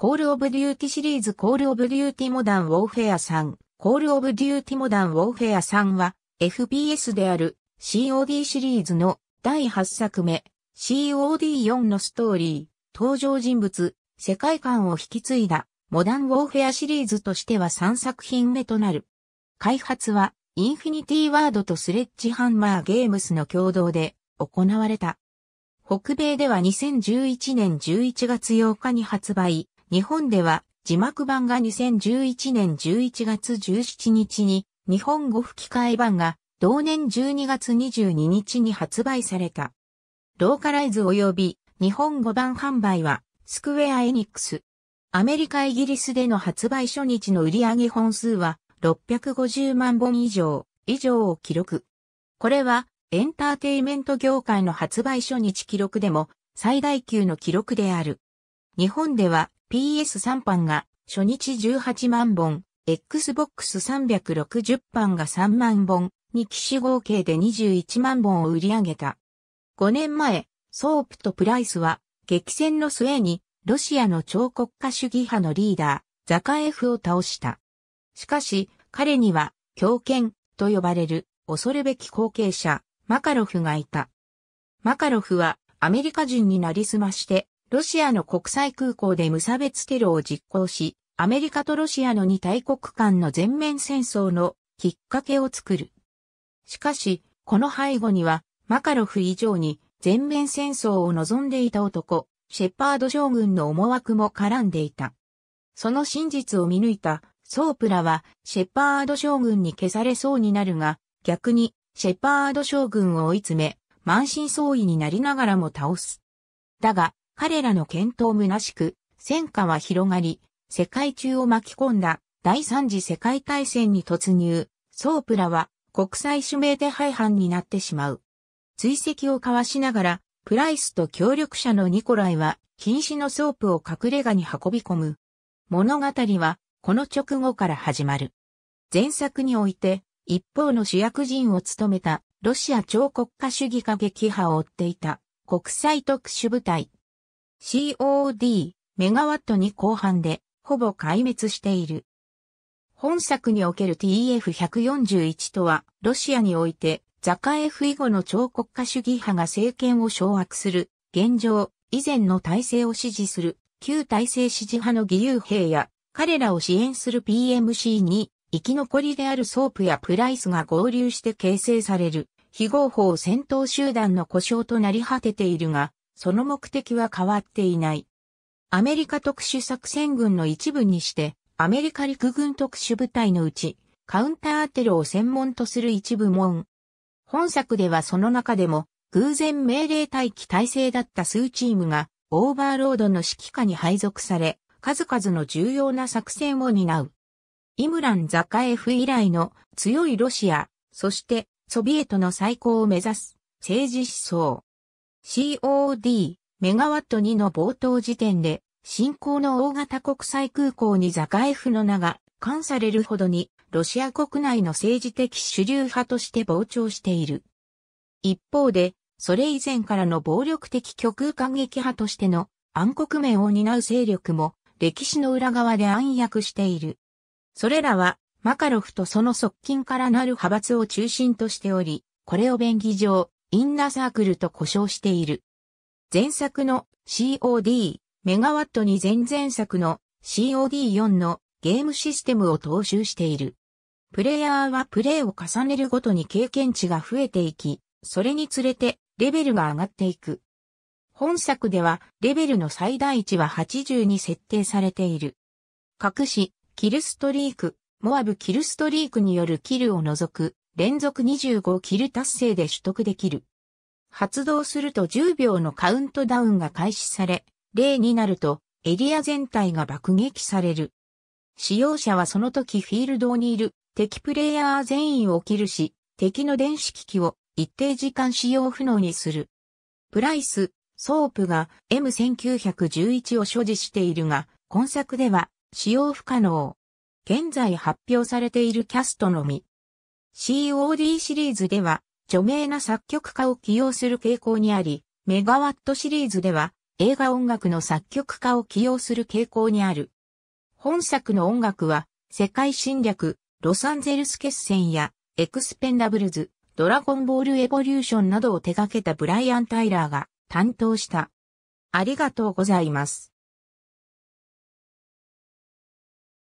コールオブデューティシリーズコールオブデューティモダンウォーフェア3、コールオブデューティモダンウォーフェア3は、FPS である COD シリーズの第8作目、COD4 のストーリー、登場人物、世界観を引き継いだ、モダンウォーフェアシリーズとしては3作品目となる。開発は、インフィニティワードとスレッジハンマーゲームスの共同で行われた。北米では2011年11月8日に発売、日本では字幕版が2011年11月17日に、日本語吹き替え版が同年12月22日に発売された。ローカライズ及び日本語版販売はスクウェアエニックス。アメリカイギリスでの発売初日の売上本数は650万本以上、以上を記録。これはエンターテイメント業界の発売初日記録でも最大級の記録である。日本では PS3 版が初日18万本、Xbox 360版が3万本、2機種合計で21万本を売り上げた。5年前、ソープとプライスは激戦の末にロシアの超国家主義派のリーダー、ザカエフを倒した。しかし、彼には狂犬と呼ばれる恐るべき後継者、マカロフがいた。マカロフはアメリカ人になりすましてロシアの国際空港で無差別テロを実行し、アメリカとロシアの二大国間の全面戦争のきっかけを作る。しかし、この背後には、マカロフ以上に全面戦争を望んでいた男、シェパード将軍の思惑も絡んでいた。その真実を見抜いたソープラは、シェパード将軍に消されそうになるが、逆に、シェパード将軍を追い詰め、満身創痍になりながらも倒す。だが、彼らの検討虚しく、戦火は広がり、世界中を巻き込んだ第三次世界大戦に突入、ソープラは国際指名手配犯になってしまう。追跡を交わしながら、プライスと協力者のニコライは、禁止のソープを隠れ家に運び込む。物語は、この直後から始まる。前作において、一方の主役人を務めた、ロシア超国家主義過激派を追っていた、国際特殊部隊、COD メガワットに後半でほぼ壊滅している。本作における TF141 とは、ロシアにおいて、ザカエフ以後の超国家主義派が政権を掌握する、現状、以前の体制を支持する、旧体制支持派の義勇兵や、彼らを支援する PMC に、生き残りであるソープやプライスが合流して形成される、非合法戦闘集団の故障となり果てているが、その目的は変わっていない。アメリカ特殊作戦軍の一部にして、アメリカ陸軍特殊部隊のうち、カウンターテロを専門とする一部門。本作ではその中でも、偶然命令待機体制だった数チームが、オーバーロードの指揮下に配属され、数々の重要な作戦を担う。イムラン・ザカエフ以来の強いロシア、そしてソビエトの再興を目指す政治思想。COD、メガワット2の冒頭時点で、新興の大型国際空港にザカエフの名が冠されるほどに、ロシア国内の政治的主流派として膨張している。一方で、それ以前からの暴力的極右間激派としての暗黒面を担う勢力も歴史の裏側で暗躍している。それらはマカロフとその側近からなる派閥を中心としており、これを便宜上、インナーサークルと呼称している。前作の COD メガワットに前々作の COD4 のゲームシステムを踏襲している。プレイヤーはプレイを重ねるごとに経験値が増えていき、それにつれてレベルが上がっていく。本作ではレベルの最大値は80に設定されている。隠し、キルストリーク、モアブキルストリークによるキルを除く連続25キル達成で取得できる。発動すると10秒のカウントダウンが開始され、例になるとエリア全体が爆撃される。使用者はその時フィールドにいる敵プレイヤー全員をキルし、敵の電子機器を一定時間使用不能にする。プライス、ソープが M1911 を所持しているが、今作では使用不可能。現在発表されているキャストのみ、COD シリーズでは、著名な作曲家を起用する傾向にあり、メガワットシリーズでは、映画音楽の作曲家を起用する傾向にある。本作の音楽は、世界侵略、ロサンゼルス決戦や、エクスペンダブルズ、ドラゴンボールエボリューションなどを手掛けたブライアン・タイラーが担当した。ありがとうございます。